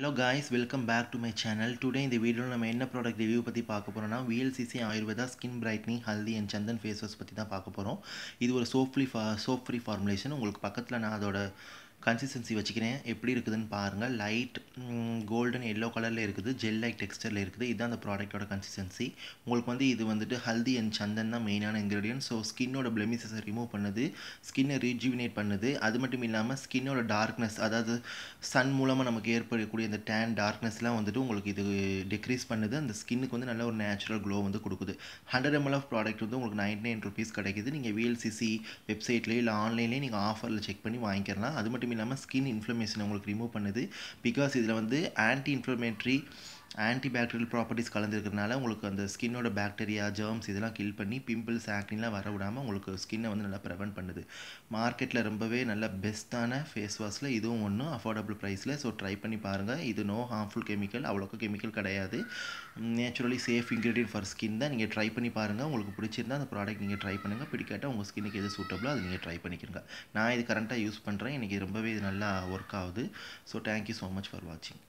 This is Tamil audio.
hello guys welcome back to my channel today இந்த வீடியோவில் நம்ம என்ன ப்ராடக்ட் ரிவ்யூ பற்றி பார்க்க போகிறோம்னா VLCC Ayurveda skin brightening haldi and chandan face wash பற்றி தான் பார்க்க போகிறோம் இது ஒரு சோப் ஃப்ரீ ஃபா சோப் ஃப்ரீ ஃபார்முலேஷன் உங்களுக்கு பக்கத்தில் நான் அதோட கன்சிஸ்டன்சி வச்சுக்கிறேன் எப்படி இருக்குதுன்னு பாருங்கள் லைட் கோல்டன் எல்லோ கலரில் இருக்குது ஜெல் லைக் டெக்ஸ்டரில் இருக்குது இதுதான் அந்த ப்ராடக்ட்டோட கன்சிஸ்டன்சி உங்களுக்கு வந்து இது வந்துட்டு ஹல்தி அண்ட் சந்தன் தான் மெயினான இன்க்ரீடியன்ட் ஸோ ஸ்கின்னோட பிளெமிசஸை ரிமூவ் பண்ணுது ஸ்கின்னை ரீஜுவினேட் பண்ணுது அது மட்டும் இல்லாமல் ஸ்கின்னோட டார்க்னஸ் அதாவது சன் மூலமாக நமக்கு ஏற்படக்கூடிய அந்த டேன் டார்க்னஸ்லாம் வந்துட்டு உங்களுக்கு இது டிக்ரீஸ் பண்ணுது அந்த ஸ்கின்னுக்கு வந்து நல்ல ஒரு நேச்சுரல் க்ளோ வந்து கொடுக்குது ஹண்ட்ரட் எம்எல் ஆஃப் ப்ராடக்ட் வந்து உங்களுக்கு நைன்டி நைன் ருபீஸ் கிடைக்குது நீங்கள் விஎல்சிசி வெப்சைட்லேயே இல்லை ஆன்லைன்லேயே நீங்கள் ஆஃபரில் செக் பண்ணி வாங்கிக்கலாம் அது மட்டும் மட்டும் இல்லாமல் ஸ்கின் இன்ஃப்ளமேஷன் உங்களுக்கு ரிமூவ் பண்ணுது பிகாஸ் இதில் வந்து ஆன்டி இன்ஃப்ளமேட்ரி ஆன்டிபேக்டீரியல் ப்ராப்பர்ட்டிஸ் கலந்துருக்கிறதுனால உங்களுக்கு அந்த ஸ்கின்னோட பேக்டீரியா ஜெர்ம்ஸ் இதெல்லாம் கில் பண்ணி பிம்பிள்ஸ் ஆக்னிலாம் வர விடாமல் உங்களுக்கு ஸ்கின்னை வந்து நல்லா ப்ரிவெண்ட் பண்ணுது மார்க்கெட்டில் ரொம்பவே நல்ல பெஸ்ட்டான ஃபேஸ் வாஷில் இதுவும் ஒன்றும் அஃபோர்டபுள் ப்ரைஸில் ஸோ ட்ரை பண்ணி பாருங்கள் இது நோ ஹார்ம்ஃபுல் கெமிக்கல் அவ்வளோக்கு கெமிக்கல் கிடையாது naturally safe ingredient for skin தான் நீங்கள் ட்ரை பண்ணி பாருங்கள் உங்களுக்கு பிடிச்சிருந்தால் அந்த ப்ராடக்ட் நீங்கள் ட்ரை பண்ணுங்கள் பிடிக்காட்டால் உங்கள் ஸ்கின்னுக்கு எது சூட்டபுளோ அது நீங்கள் ட்ரை பண்ணிக்கிறங்க நான் இது கரண்ட்டாக யூஸ் பண்ணுறேன் எனக்கு ரொம்பவே இது நல்லா ஒர்க் ஆகுது so thank you so much for வாட்சிங்